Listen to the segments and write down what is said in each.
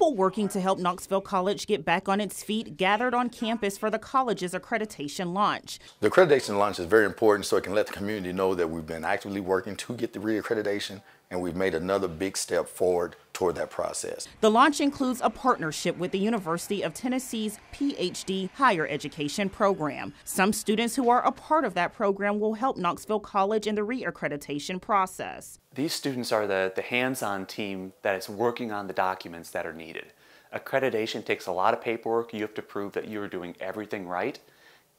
People working to help Knoxville College get back on its feet gathered on campus for the college's accreditation launch. The accreditation launch is very important so it can let the community know that we've been actively working to get the reaccreditation and we've made another big step forward toward that process. The launch includes a partnership with the University of Tennessee's PhD Higher Education Program. Some students who are a part of that program will help Knoxville College in the reaccreditation process. These students are the, the hands-on team that is working on the documents that are needed. Accreditation takes a lot of paperwork. You have to prove that you are doing everything right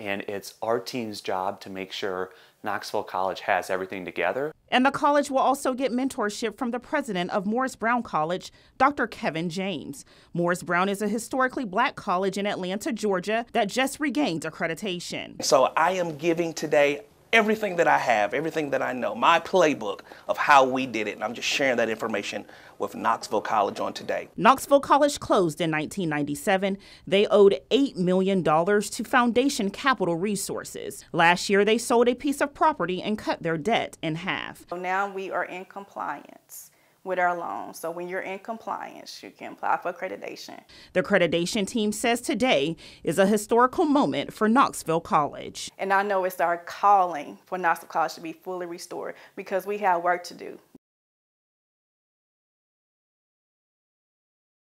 and it's our team's job to make sure Knoxville College has everything together. And the college will also get mentorship from the president of Morris Brown College, Dr. Kevin James. Morris Brown is a historically black college in Atlanta, Georgia, that just regained accreditation. So I am giving today everything that I have, everything that I know, my playbook of how we did it. And I'm just sharing that information with Knoxville College on today. Knoxville College closed in 1997. They owed $8 million to Foundation Capital Resources. Last year, they sold a piece of property and cut their debt in half. So now we are in compliance with our loan. So when you're in compliance, you can apply for accreditation. The accreditation team says today is a historical moment for Knoxville College. And I know it's our calling for Knoxville College to be fully restored because we have work to do.